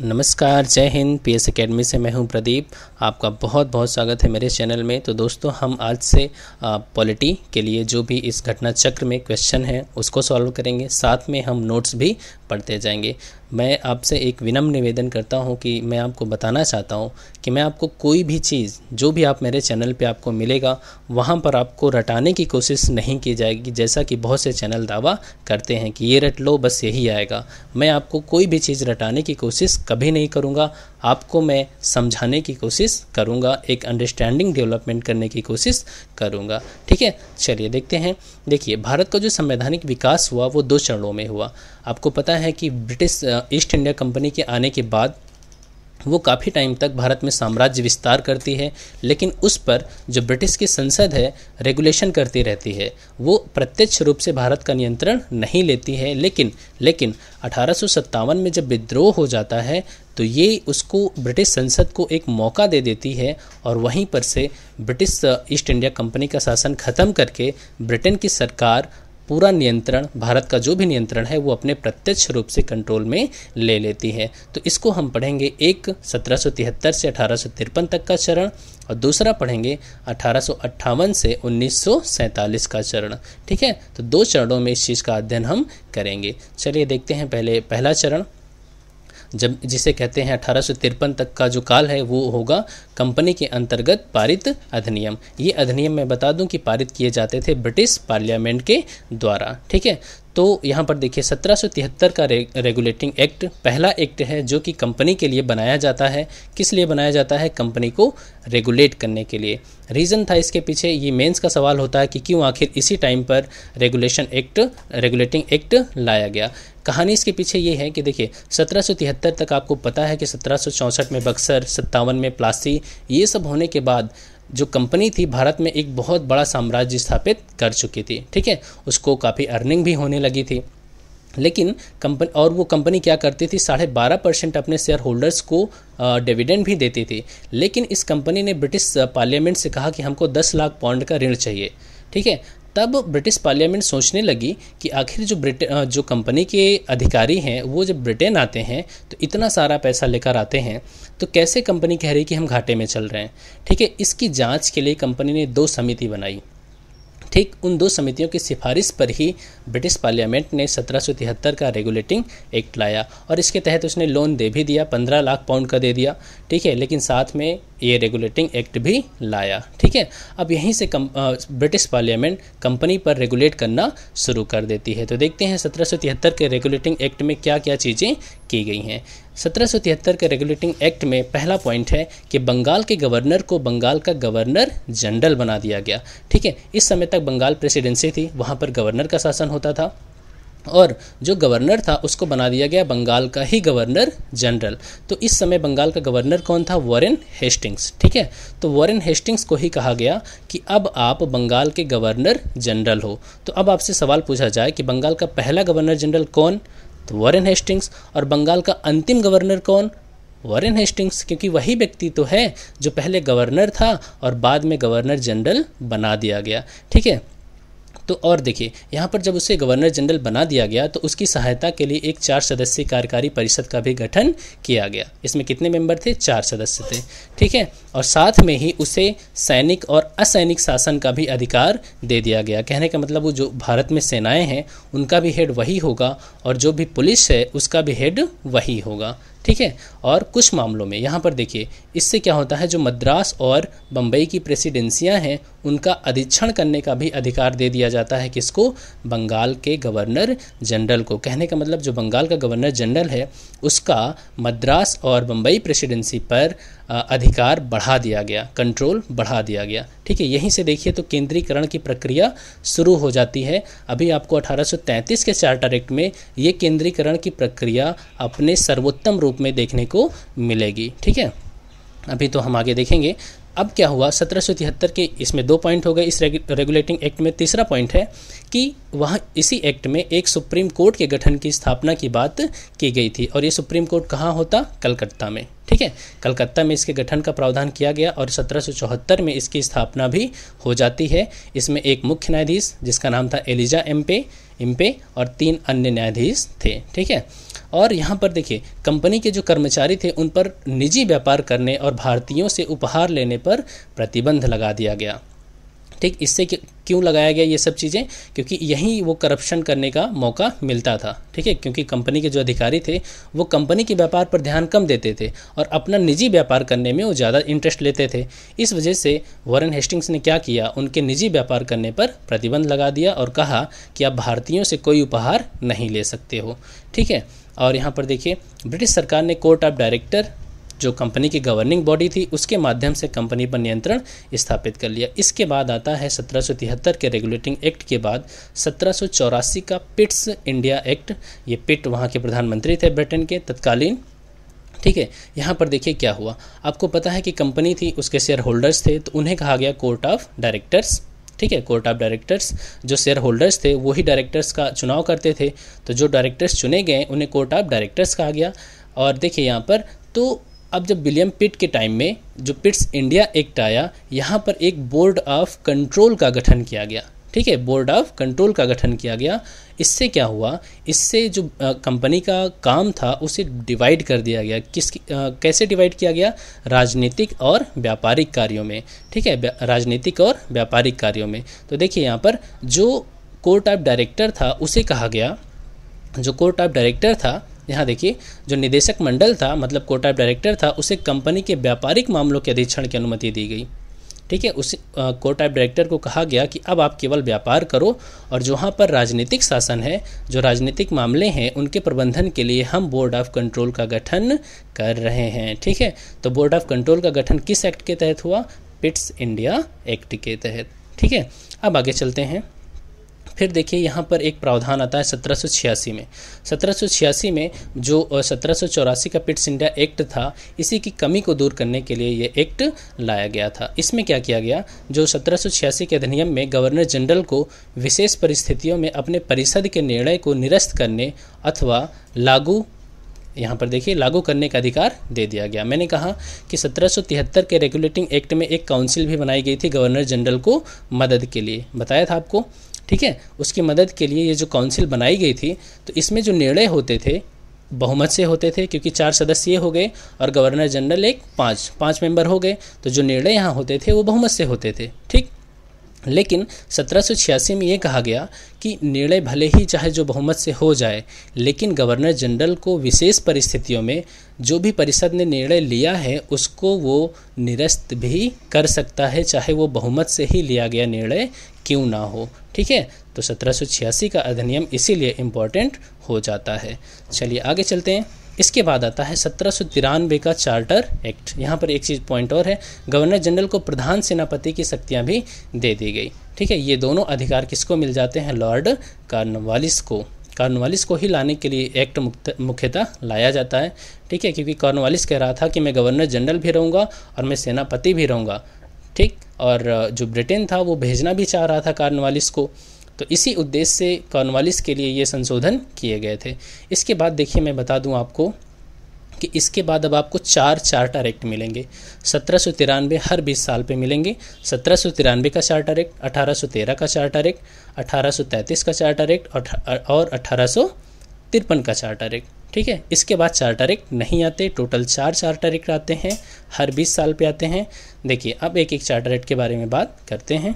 नमस्कार जय Hind P S academy से मैं हूं प्रदीप आपका बहुत बहुत स्वागत है मेरे चैनल में तो दोस्तों हम आज से पॉलिटी के लिए जो भी इस घटना चक्र में क्वेश्चन है उसको सॉल्व करेंगे साथ में हम नोट्स भी पढ़ते जाएंगे मैं आपसे एक विनम्र निवेदन करता हूं कि मैं आपको बताना चाहता हूं कि मैं आपको कोई भी चीज़ जो भी आप मेरे चैनल पे आपको मिलेगा वहां पर आपको रटाने की कोशिश नहीं की जाएगी जैसा कि बहुत से चैनल दावा करते हैं कि ये रट लो बस यही आएगा मैं आपको कोई भी चीज़ रटाने की कोशिश कभी नहीं करूँगा आपको मैं समझाने की कोशिश करूँगा एक अंडरस्टैंडिंग डेवलपमेंट करने की कोशिश करूँगा ठीक है चलिए देखते हैं देखिए भारत का जो संवैधानिक विकास हुआ वो दो चरणों में हुआ आपको पता है कि ब्रिटिश ईस्ट इंडिया कंपनी के आने के बाद वो काफ़ी टाइम तक भारत में साम्राज्य विस्तार करती है लेकिन उस पर जो ब्रिटिश की संसद है रेगुलेशन करती रहती है वो प्रत्यक्ष रूप से भारत का नियंत्रण नहीं लेती है लेकिन लेकिन अठारह में जब विद्रोह हो जाता है तो ये उसको ब्रिटिश संसद को एक मौका दे देती है और वहीं पर से ब्रिटिश ईस्ट इंडिया कंपनी का शासन ख़त्म करके ब्रिटेन की सरकार पूरा नियंत्रण भारत का जो भी नियंत्रण है वो अपने प्रत्यक्ष रूप से कंट्रोल में ले लेती है तो इसको हम पढ़ेंगे एक सत्रह से अठारह तक का चरण और दूसरा पढ़ेंगे अठारह से उन्नीस का चरण ठीक है तो दो चरणों में इस चीज़ का अध्ययन हम करेंगे चलिए देखते हैं पहले पहला चरण जब जिसे कहते हैं अठारह तक का जो काल है वो होगा कंपनी के अंतर्गत पारित अधिनियम ये अधिनियम मैं बता दूं कि पारित किए जाते थे ब्रिटिश पार्लियामेंट के द्वारा ठीक है तो यहाँ पर देखिए 1773 का रे, रेगुलेटिंग एक्ट पहला एक्ट है जो कि कंपनी के लिए बनाया जाता है किस लिए बनाया जाता है कंपनी को रेगुलेट करने के लिए रीज़न था इसके पीछे ये मेंस का सवाल होता है कि क्यों आखिर इसी टाइम पर रेगुलेशन एक्ट रेगुलेटिंग एक्ट लाया गया कहानी इसके पीछे ये है कि देखिए सत्रह तक आपको पता है कि सत्रह में बक्सर सत्तावन में प्लासी ये सब होने के बाद जो कंपनी थी भारत में एक बहुत बड़ा साम्राज्य स्थापित कर चुकी थी ठीक है उसको काफ़ी अर्निंग भी होने लगी थी लेकिन कंपनी और वो कंपनी क्या करती थी साढ़े बारह परसेंट अपने शेयर होल्डर्स को डिविडेंड भी देती थी लेकिन इस कंपनी ने ब्रिटिश पार्लियामेंट से कहा कि हमको दस लाख पाउंड का ऋण चाहिए ठीक है तब ब्रिटिश पार्लियामेंट सोचने लगी कि आखिर जो ब्रिट जो कंपनी के अधिकारी हैं वो जब ब्रिटेन आते हैं तो इतना सारा पैसा लेकर आते हैं तो कैसे कंपनी कह रही कि हम घाटे में चल रहे हैं ठीक है इसकी जांच के लिए कंपनी ने दो समिति बनाई ठीक उन दो समितियों की सिफारिश पर ही ब्रिटिश पार्लियामेंट ने सत्रह का रेगुलेटिंग एक्ट लाया और इसके तहत उसने लोन दे भी दिया पंद्रह लाख पाउंड का दे दिया ठीक है लेकिन साथ में ये रेगुलेटिंग एक्ट भी लाया ठीक है अब यहीं से कम, ब्रिटिश पार्लियामेंट कंपनी पर रेगुलेट करना शुरू कर देती है तो देखते हैं सत्रह के रेगुलेटिंग एक्ट में क्या क्या चीज़ें की गई हैं 1773 के रेगुलेटिंग एक्ट में पहला पॉइंट है कि बंगाल के गवर्नर को बंगाल का गवर्नर जनरल बना दिया गया ठीक है इस समय तक बंगाल प्रेसिडेंसी थी वहाँ पर गवर्नर का शासन होता था और जो गवर्नर था उसको बना दिया गया बंगाल का ही गवर्नर जनरल तो इस समय बंगाल का गवर्नर कौन था वॉरेन हेस्टिंग्स ठीक है तो वॉरेन हेस्टिंग्स को ही कहा गया कि अब आप बंगाल के गवर्नर जनरल हो तो अब आपसे सवाल पूछा जाए कि बंगाल का पहला गवर्नर जनरल कौन तो वॉरेन हेस्टिंग्स और बंगाल का अंतिम गवर्नर कौन वॉरेन हेस्टिंग्स क्योंकि वही व्यक्ति तो है जो पहले गवर्नर था और बाद में गवर्नर जनरल बना दिया गया ठीक है तो और देखिए यहाँ पर जब उसे गवर्नर जनरल बना दिया गया तो उसकी सहायता के लिए एक चार सदस्यीय कार्यकारी परिषद का भी गठन किया गया इसमें कितने मेंबर थे चार सदस्य थे ठीक है और साथ में ही उसे सैनिक और असैनिक शासन का भी अधिकार दे दिया गया कहने का मतलब वो जो भारत में सेनाएं हैं उनका भी हेड वही होगा और जो भी पुलिस है उसका भी हेड वही होगा ठीक है और कुछ मामलों में यहाँ पर देखिए इससे क्या होता है जो मद्रास और बम्बई की प्रेसिडेंसियाँ हैं उनका अधीक्षण करने का भी अधिकार दे दिया जाता है किसको बंगाल के गवर्नर जनरल को कहने का मतलब जो बंगाल का गवर्नर जनरल है उसका मद्रास और बम्बई प्रेसिडेंसी पर अधिकार बढ़ा दिया गया कंट्रोल बढ़ा दिया गया ठीक है यहीं से देखिए तो केंद्रीकरण की प्रक्रिया शुरू हो जाती है अभी आपको 1833 के चार्टर एक्ट में ये केंद्रीकरण की प्रक्रिया अपने सर्वोत्तम रूप में देखने को मिलेगी ठीक है अभी तो हम आगे देखेंगे अब क्या हुआ सत्रह के इसमें दो पॉइंट हो गए इस रेगुलेटिंग एक्ट में तीसरा पॉइंट है कि वहाँ इसी एक्ट में एक सुप्रीम कोर्ट के गठन की स्थापना की बात की गई थी और ये सुप्रीम कोर्ट कहाँ होता कलकत्ता में ठीक है कलकत्ता में इसके गठन का प्रावधान किया गया और सत्रह में इसकी स्थापना भी हो जाती है इसमें एक मुख्य न्यायाधीश जिसका नाम था एलिजा एम्पे इम्पे और तीन अन्य न्यायाधीश थे ठीक है और यहाँ पर देखिए कंपनी के जो कर्मचारी थे उन पर निजी व्यापार करने और भारतीयों से उपहार लेने पर प्रतिबंध लगा दिया गया ठीक इससे क्यों लगाया गया ये सब चीज़ें क्योंकि यहीं वो करप्शन करने का मौका मिलता था ठीक है क्योंकि कंपनी के जो अधिकारी थे वो कंपनी के व्यापार पर ध्यान कम देते थे और अपना निजी व्यापार करने में वो ज़्यादा इंटरेस्ट लेते थे इस वजह से वॉरेन हेस्टिंग्स ने क्या किया उनके निजी व्यापार करने पर प्रतिबंध लगा दिया और कहा कि आप भारतीयों से कोई उपहार नहीं ले सकते हो ठीक है और यहाँ पर देखिए ब्रिटिश सरकार ने कोर्ट ऑफ डायरेक्टर जो कंपनी की गवर्निंग बॉडी थी उसके माध्यम से कंपनी पर नियंत्रण स्थापित कर लिया इसके बाद आता है सत्रह के रेगुलेटिंग एक्ट के बाद सत्रह का पिट्स इंडिया एक्ट ये पिट वहाँ के प्रधानमंत्री थे ब्रिटेन के तत्कालीन ठीक है यहाँ पर देखिए क्या हुआ आपको पता है कि कंपनी थी उसके शेयर होल्डर्स थे तो उन्हें कहा गया कोर्ट ऑफ डायरेक्टर्स ठीक है कोर्ट ऑफ डायरेक्टर्स जो शेयर होल्डर्स थे वही डायरेक्टर्स का चुनाव करते थे तो जो डायरेक्टर्स चुने गए उन्हें कोर्ट ऑफ डायरेक्टर्स कहा गया और देखिए यहाँ पर तो अब जब विलियम पिट के टाइम में जो पिट्स इंडिया एक्ट आया यहाँ पर एक बोर्ड ऑफ कंट्रोल का गठन किया गया ठीक है बोर्ड ऑफ कंट्रोल का गठन किया गया इससे क्या हुआ इससे जो कंपनी का काम था उसे डिवाइड कर दिया गया किस आ, कैसे डिवाइड किया गया राजनीतिक और व्यापारिक कार्यों में ठीक है राजनीतिक और व्यापारिक कार्यों में तो देखिए यहाँ पर जो कोर्ट ऑफ डायरेक्टर था उसे कहा गया जो कोर्ट ऑफ डायरेक्टर था यहाँ देखिए जो निदेशक मंडल था मतलब कोटा डायरेक्टर था उसे कंपनी के व्यापारिक मामलों के अधीक्षण की अनुमति दी गई ठीक है उस कोर्ट ऑफ डायरेक्टर को कहा गया कि अब आप केवल व्यापार करो और जहाँ पर राजनीतिक शासन है जो राजनीतिक मामले हैं उनके प्रबंधन के लिए हम बोर्ड ऑफ कंट्रोल का गठन कर रहे हैं ठीक है तो बोर्ड ऑफ कंट्रोल का गठन किस एक्ट के तहत हुआ पिट्स इंडिया एक्ट के तहत ठीक है अब आगे चलते हैं फिर देखिए यहाँ पर एक प्रावधान आता है सत्रह में सत्रह में जो सत्रह का पिट्स इंडिया एक्ट था इसी की कमी को दूर करने के लिए यह एक्ट लाया गया था इसमें क्या किया गया जो सत्रह के अधिनियम में गवर्नर जनरल को विशेष परिस्थितियों में अपने परिषद के निर्णय को निरस्त करने अथवा लागू यहाँ पर देखिए लागू करने का अधिकार दे दिया गया मैंने कहा कि 1773 के रेगुलेटिंग एक्ट में एक काउंसिल भी बनाई गई थी गवर्नर जनरल को मदद के लिए बताया था आपको ठीक है उसकी मदद के लिए ये जो काउंसिल बनाई गई थी तो इसमें जो निर्णय होते थे बहुमत से होते थे क्योंकि चार सदस्य हो गए और गवर्नर जनरल एक पाँच पाँच मेंबर हो गए तो जो निर्णय यहाँ होते थे वो बहुमत से होते थे ठीक लेकिन सत्रह में ये कहा गया कि निर्णय भले ही चाहे जो बहुमत से हो जाए लेकिन गवर्नर जनरल को विशेष परिस्थितियों में जो भी परिषद ने निर्णय लिया है उसको वो निरस्त भी कर सकता है चाहे वो बहुमत से ही लिया गया निर्णय क्यों ना हो ठीक है तो सत्रह का अधिनियम इसीलिए इम्पोर्टेंट हो जाता है चलिए आगे चलते हैं इसके बाद आता है सत्रह का चार्टर एक्ट यहाँ पर एक चीज़ पॉइंट और है गवर्नर जनरल को प्रधान सेनापति की शक्तियाँ भी दे दी गई ठीक है ये दोनों अधिकार किसको मिल जाते हैं लॉर्ड कार्नवालिस को कार्नवालिस को ही लाने के लिए एक्ट मुख्यतः लाया जाता है ठीक है क्योंकि कार्नवालिस कह रहा था कि मैं गवर्नर जनरल भी रहूँगा और मैं सेनापति भी रहूँगा ठीक और जो ब्रिटेन था वो भेजना भी चाह रहा था कार्नवालिस को तो इसी उद्देश्य से कॉर्नवालिस के लिए ये संशोधन किए गए थे इसके बाद देखिए मैं बता दूं आपको कि इसके बाद अब आपको चार चार्टर एक्ट मिलेंगे सत्रह सौ तिरानवे हर बीस साल पे मिलेंगे सत्रह सौ तिरानवे का चार्टर एक्ट अठारह सौ तेरह का चार्टर एक्ट अठारह सौ तैंतीस का चार्टर एक्ट और अठारह सौ तिरपन का चार्टर एक्ट ठीक है इसके बाद चार्टर एक्ट नहीं आते टोटल चार चार्टर एक्ट आते हैं हर बीस साल पे आते हैं देखिए अब एक एक चार्टर एक्ट के बारे में बात करते हैं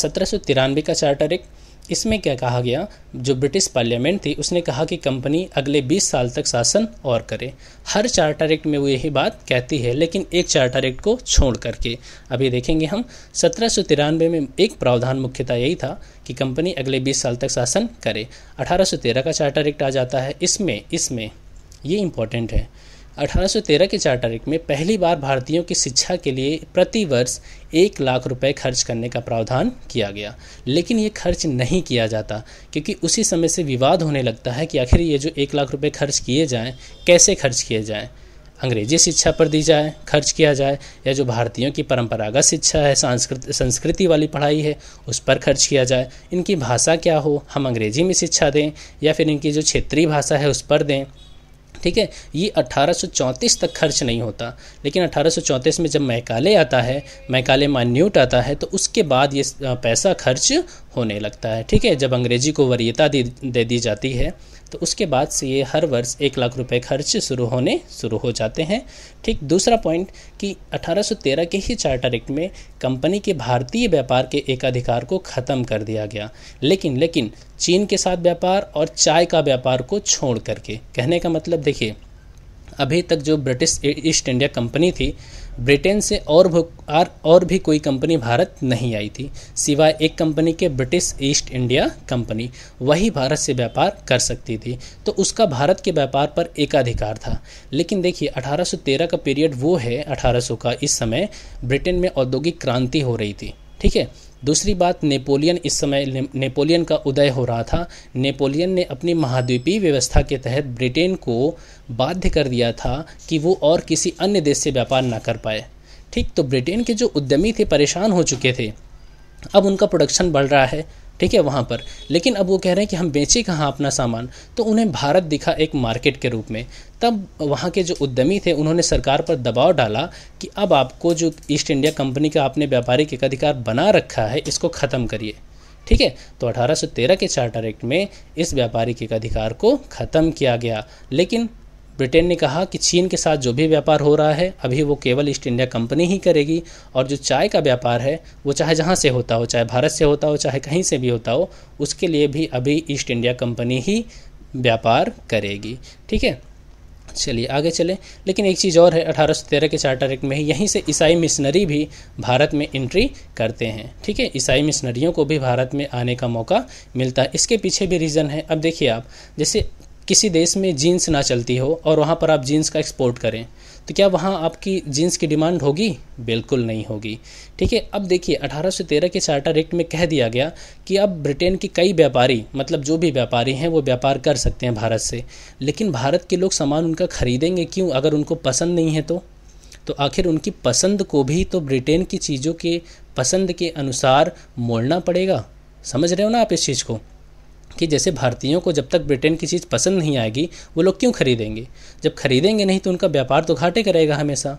सत्रह का चार्टर एक इसमें क्या कहा गया जो ब्रिटिश पार्लियामेंट थी उसने कहा कि कंपनी अगले 20 साल तक शासन और करे हर चार्टर एक्ट में वो यही बात कहती है लेकिन एक चार्टर एक्ट को छोड़ करके अभी देखेंगे हम सत्रह में एक प्रावधान मुख्यतः यही था कि कंपनी अगले 20 साल तक शासन करे 1813 का चार्टर एक्ट आ जाता है इसमें इसमें ये इम्पोर्टेंट है 1813 के चार्टर एक्ट में पहली बार भारतीयों की शिक्षा के लिए प्रति वर्ष एक लाख रुपए खर्च करने का प्रावधान किया गया लेकिन ये खर्च नहीं किया जाता क्योंकि उसी समय से विवाद होने लगता है कि आखिर ये जो एक लाख रुपए खर्च किए जाएं कैसे खर्च किए जाएं अंग्रेजी शिक्षा पर दी जाए खर्च किया जाए या जो भारतीयों की परंपरागत शिक्षा है सांस्कृत संस्कृति वाली पढ़ाई है उस पर खर्च किया जाए इनकी भाषा क्या हो हम अंग्रेजी में शिक्षा दें या फिर इनकी जो क्षेत्रीय भाषा है उस पर दें ठीक है ये 1834 तक खर्च नहीं होता लेकिन 1834 में जब मैकाले आता है मैकाले मान्यूट आता है तो उसके बाद ये पैसा खर्च होने लगता है ठीक है जब अंग्रेजी को वरीयता दे, दे दी जाती है तो उसके बाद से ये हर वर्ष एक लाख रुपए खर्च शुरू होने शुरू हो जाते हैं ठीक दूसरा पॉइंट कि 1813 के ही चार्टर एक्ट में कंपनी के भारतीय व्यापार के एकाधिकार को ख़त्म कर दिया गया लेकिन लेकिन चीन के साथ व्यापार और चाय का व्यापार को छोड़ करके कहने का मतलब देखिए अभी तक जो ब्रिटिश ईस्ट इंडिया कंपनी थी ब्रिटेन से और और भी कोई कंपनी भारत नहीं आई थी सिवाय एक कंपनी के ब्रिटिश ईस्ट इंडिया कंपनी वही भारत से व्यापार कर सकती थी तो उसका भारत के व्यापार पर एकाधिकार था लेकिन देखिए 1813 का पीरियड वो है 1800 का इस समय ब्रिटेन में औद्योगिक क्रांति हो रही थी ठीक है दूसरी बात नेपोलियन इस समय ने, नेपोलियन का उदय हो रहा था नेपोलियन ने अपनी महाद्वीपीय व्यवस्था के तहत ब्रिटेन को बाध्य कर दिया था कि वो और किसी अन्य देश से व्यापार ना कर पाए ठीक तो ब्रिटेन के जो उद्यमी थे परेशान हो चुके थे अब उनका प्रोडक्शन बढ़ रहा है ठीक है वहाँ पर लेकिन अब वो कह रहे हैं कि हम बेचें कहाँ अपना सामान तो उन्हें भारत दिखा एक मार्केट के रूप में तब वहाँ के जो उद्यमी थे उन्होंने सरकार पर दबाव डाला कि अब आपको जो ईस्ट इंडिया कंपनी का आपने व्यापारिक एक अधिकार बना रखा है इसको ख़त्म करिए ठीक है तो 1813 के चार्टर एक्ट में इस व्यापारी के अधिकार को ख़त्म किया गया लेकिन ब्रिटेन ने कहा कि चीन के साथ जो भी व्यापार हो रहा है अभी वो केवल ईस्ट इंडिया कंपनी ही करेगी और जो चाय का व्यापार है वो चाहे जहाँ से होता हो चाहे भारत से होता हो चाहे कहीं से भी होता हो उसके लिए भी अभी ईस्ट इंडिया कंपनी ही व्यापार करेगी ठीक है चलिए आगे चलें लेकिन एक चीज़ और है अठारह के चार्टर एक्ट में ही यहीं से ईसाई मिशनरी भी भारत में एंट्री करते हैं ठीक है ईसाई मिशनरियों को भी भारत में आने का मौका मिलता है इसके पीछे भी रीज़न है अब देखिए आप जैसे किसी देश में जीन्स ना चलती हो और वहाँ पर आप जीन्स का एक्सपोर्ट करें तो क्या वहाँ आपकी जीन्स की डिमांड होगी बिल्कुल नहीं होगी ठीक है अब देखिए 1813 के चार्टर एक्ट में कह दिया गया कि अब ब्रिटेन के कई व्यापारी मतलब जो भी व्यापारी हैं वो व्यापार कर सकते हैं भारत से लेकिन भारत के लोग सामान उनका खरीदेंगे क्यों अगर उनको पसंद नहीं है तो तो आखिर उनकी पसंद को भी तो ब्रिटेन की चीज़ों के पसंद के अनुसार मोड़ना पड़ेगा समझ रहे हो ना आप इस चीज़ को कि जैसे भारतीयों को जब तक ब्रिटेन की चीज़ पसंद नहीं आएगी वो लोग क्यों खरीदेंगे जब खरीदेंगे नहीं तो उनका व्यापार तो घाटे करेगा हमेशा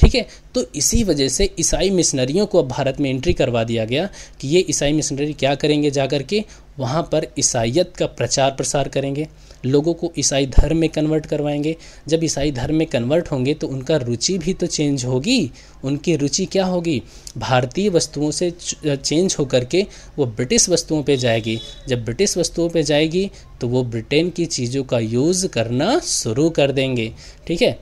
ठीक है तो इसी वजह से ईसाई मिशनरियों को अब भारत में एंट्री करवा दिया गया कि ये ईसाई मिशनरी क्या करेंगे जा के वहाँ पर ईसाइत का प्रचार प्रसार करेंगे लोगों को ईसाई धर्म में कन्वर्ट करवाएंगे जब ईसाई धर्म में कन्वर्ट होंगे तो उनका रुचि भी तो चेंज होगी उनकी रुचि क्या होगी भारतीय वस्तुओं से चेंज होकर के वो ब्रिटिश वस्तुओं पे जाएगी जब ब्रिटिश वस्तुओं पे जाएगी तो वो ब्रिटेन की चीज़ों का यूज़ करना शुरू कर देंगे ठीक है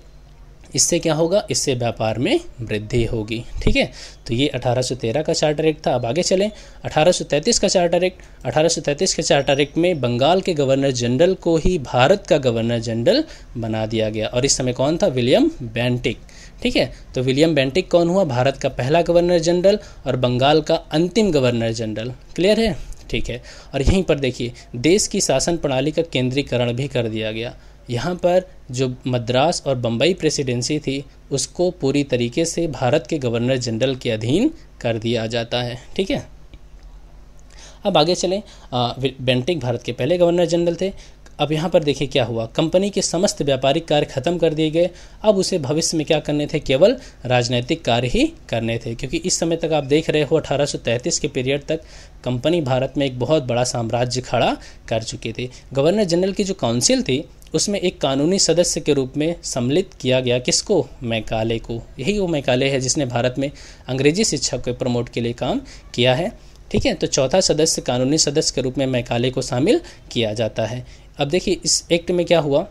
इससे क्या होगा इससे व्यापार में वृद्धि होगी ठीक है तो ये 1813 का चार्टर एक्ट था अब आगे चलें 1833 का चार्टर एक्ट 1833 के चार्टर एक्ट में बंगाल के गवर्नर जनरल को ही भारत का गवर्नर जनरल बना दिया गया और इस समय कौन था विलियम बैंटिक ठीक है तो विलियम बैंटिक कौन हुआ भारत का पहला गवर्नर जनरल और बंगाल का अंतिम गवर्नर जनरल क्लियर है ठीक है और यहीं पर देखिए देश की शासन प्रणाली का केंद्रीकरण भी कर दिया गया यहाँ पर जो मद्रास और बम्बई प्रेसिडेंसी थी उसको पूरी तरीके से भारत के गवर्नर जनरल के अधीन कर दिया जाता है ठीक है अब आगे चलें बेंटिक भारत के पहले गवर्नर जनरल थे अब यहाँ पर देखिए क्या हुआ कंपनी के समस्त व्यापारिक कार्य खत्म कर दिए गए अब उसे भविष्य में क्या करने थे केवल राजनैतिक कार्य ही करने थे क्योंकि इस समय तक आप देख रहे हो 1833 के पीरियड तक कंपनी भारत में एक बहुत बड़ा साम्राज्य खड़ा कर चुके थे गवर्नर जनरल की जो काउंसिल थी उसमें एक कानूनी सदस्य के रूप में सम्मिलित किया गया किसको मैकाले को यही वो मैकाले है जिसने भारत में अंग्रेजी शिक्षा को प्रमोट के लिए काम किया है ठीक है तो चौथा सदस्य कानूनी सदस्य के रूप में मैकाले को शामिल किया जाता है अब देखिए इस एक्ट में क्या हुआ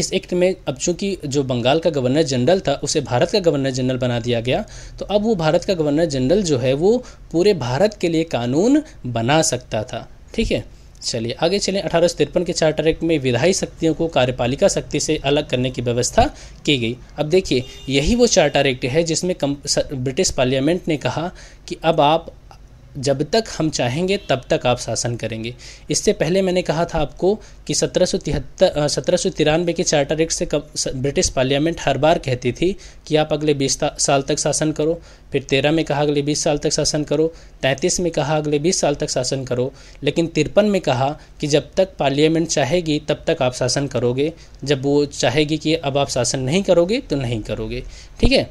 इस एक्ट में अब चूंकि जो बंगाल का गवर्नर जनरल था उसे भारत का गवर्नर जनरल बना दिया गया तो अब वो भारत का गवर्नर जनरल जो है वो पूरे भारत के लिए कानून बना सकता था ठीक है चलिए आगे चलें अठारह के चार्टर एक्ट में विधायी शक्तियों को कार्यपालिका शक्ति से अलग करने की व्यवस्था की गई अब देखिए यही वो चार्टर एक्ट है जिसमें ब्रिटिश पार्लियामेंट ने कहा कि अब आप जब तक हम चाहेंगे तब तक आप शासन करेंगे इससे पहले मैंने कहा था आपको कि सत्रह सौ तिहत्तर सत्रह सौ तिरानवे के चार्टर एक्ट से कब ब्रिटिश पार्लियामेंट हर बार कहती थी कि आप अगले बीस साल तक शासन करो फिर तेरह में कहा अगले बीस साल तक शासन करो तैंतीस में कहा अगले बीस साल तक शासन करो लेकिन तिरपन में कहा कि जब तक पार्लियामेंट चाहेगी तब तक आप शासन करोगे जब वो चाहेगी कि अब आप शासन नहीं करोगे तो नहीं करोगे ठीक है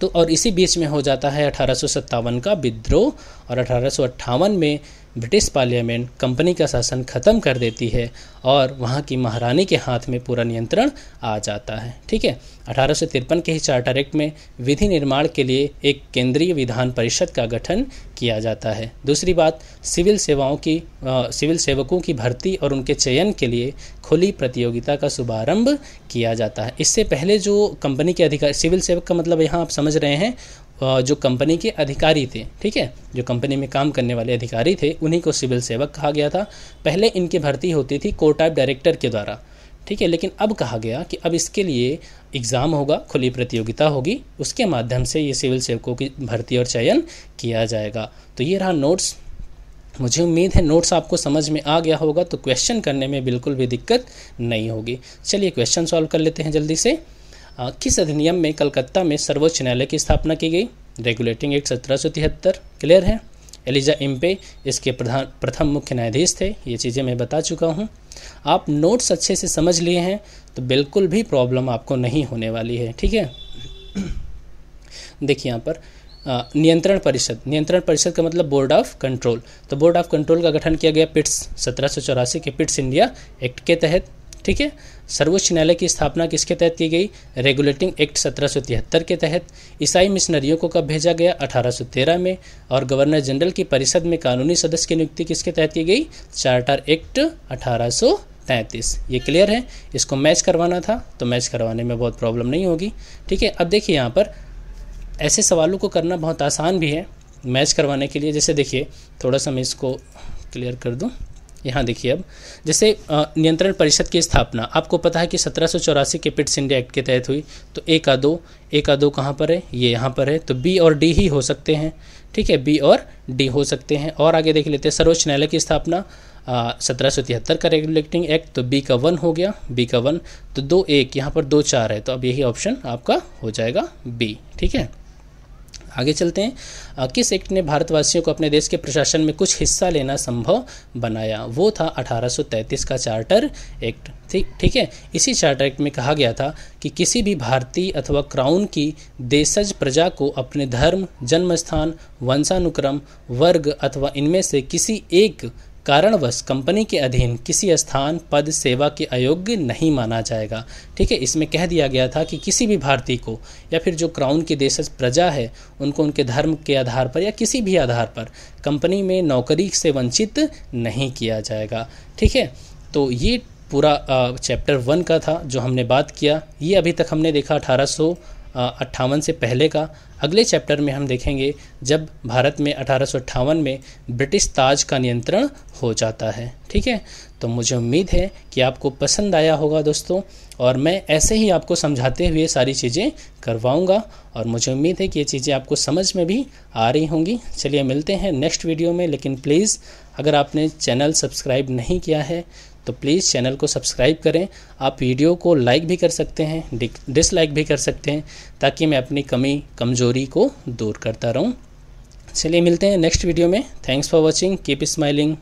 तो और इसी बीच में हो जाता है अठारह का विद्रोह और अठारह में ब्रिटिश पार्लियामेंट कंपनी का शासन ख़त्म कर देती है और वहाँ की महारानी के हाथ में पूरा नियंत्रण आ जाता है ठीक है अठारह के ही चार्टर एक्ट में विधि निर्माण के लिए एक केंद्रीय विधान परिषद का गठन किया जाता है दूसरी बात सिविल सेवाओं की आ, सिविल सेवकों की भर्ती और उनके चयन के लिए खुली प्रतियोगिता का शुभारंभ किया जाता है इससे पहले जो कंपनी के अधिकारी सिविल सेवक का मतलब यहाँ आप समझ रहे हैं जो कंपनी के अधिकारी थे ठीक है जो कंपनी में काम करने वाले अधिकारी थे उन्हीं को सिविल सेवक कहा गया था पहले इनकी भर्ती होती थी ऑफ डायरेक्टर के द्वारा ठीक है लेकिन अब कहा गया कि अब इसके लिए एग्ज़ाम होगा खुली प्रतियोगिता होगी उसके माध्यम से ये सिविल सेवकों की भर्ती और चयन किया जाएगा तो ये रहा नोट्स मुझे उम्मीद है नोट्स आपको समझ में आ गया होगा तो क्वेश्चन करने में बिल्कुल भी दिक्कत नहीं होगी चलिए क्वेश्चन सॉल्व कर लेते हैं जल्दी से किस अधिनियम में कलकत्ता में सर्वोच्च न्यायालय की स्थापना की गई रेगुलेटिंग एक्ट सत्रह सौ तिहत्तर क्लियर है एलिजा इम्पे इसके प्रधान प्रथम मुख्य न्यायाधीश थे ये चीज़ें मैं बता चुका हूँ आप नोट्स अच्छे से समझ लिए हैं तो बिल्कुल भी प्रॉब्लम आपको नहीं होने वाली है ठीक है देखिए यहाँ पर नियंत्रण परिषद नियंत्रण परिषद का मतलब बोर्ड ऑफ कंट्रोल तो बोर्ड ऑफ कंट्रोल का गठन किया गया पिट्स सत्रह के पिट्स इंडिया एक्ट के तहत ठीक है सर्वोच्च न्यायालय की स्थापना किसके तहत की गई रेगुलेटिंग एक्ट सत्रह के तहत ईसाई मिशनरियों को कब भेजा गया 1813 में और गवर्नर जनरल की परिषद में कानूनी सदस्य की नियुक्ति किसके तहत की गई चार्टर एक्ट 1833 ये क्लियर है इसको मैच करवाना था तो मैच करवाने में बहुत प्रॉब्लम नहीं होगी ठीक है अब देखिए यहाँ पर ऐसे सवालों को करना बहुत आसान भी है मैच करवाने के लिए जैसे देखिए थोड़ा सा मैं इसको क्लियर कर दूँ यहाँ देखिए अब जैसे नियंत्रण परिषद की स्थापना आपको पता है कि सत्रह के पिट्स इंडिया एक्ट के तहत हुई तो ए का दो ए का दो कहाँ पर है ये यहाँ पर है तो बी और डी ही हो सकते हैं ठीक है बी और डी हो सकते हैं और आगे देख लेते हैं सर्वोच्च न्यायालय की स्थापना सत्रह सौ तिहत्तर का रेगुलेटिंग एक्ट तो बी का वन हो गया बी का वन तो दो एक यहाँ पर दो चार है तो अब यही ऑप्शन आपका हो जाएगा बी ठीक है आगे चलते हैं किस एक्ट ने भारतवासियों को अपने देश के प्रशासन में कुछ हिस्सा लेना संभव बनाया वो था 1833 का चार्टर एक्ट ठीक ठीक है इसी चार्टर एक्ट में कहा गया था कि किसी भी भारतीय अथवा क्राउन की देशज प्रजा को अपने धर्म जन्म स्थान वंशानुक्रम वर्ग अथवा इनमें से किसी एक कारणवश कंपनी के अधीन किसी स्थान पद सेवा के अयोग्य नहीं माना जाएगा ठीक है इसमें कह दिया गया था कि किसी भी भारतीय को या फिर जो क्राउन की देश प्रजा है उनको उनके धर्म के आधार पर या किसी भी आधार पर कंपनी में नौकरी से वंचित नहीं किया जाएगा ठीक है तो ये पूरा चैप्टर वन का था जो हमने बात किया ये अभी तक हमने देखा अठारह अट्ठावन से पहले का अगले चैप्टर में हम देखेंगे जब भारत में अठारह में ब्रिटिश ताज का नियंत्रण हो जाता है ठीक है तो मुझे उम्मीद है कि आपको पसंद आया होगा दोस्तों और मैं ऐसे ही आपको समझाते हुए सारी चीज़ें करवाऊंगा और मुझे उम्मीद है कि ये चीज़ें आपको समझ में भी आ रही होंगी चलिए मिलते हैं नेक्स्ट वीडियो में लेकिन प्लीज़ अगर आपने चैनल सब्सक्राइब नहीं किया है तो प्लीज़ चैनल को सब्सक्राइब करें आप वीडियो को लाइक भी कर सकते हैं डिसलाइक भी कर सकते हैं ताकि मैं अपनी कमी कमज़ोरी को दूर करता रहूँ चलिए मिलते हैं नेक्स्ट वीडियो में thanks for watching keep smiling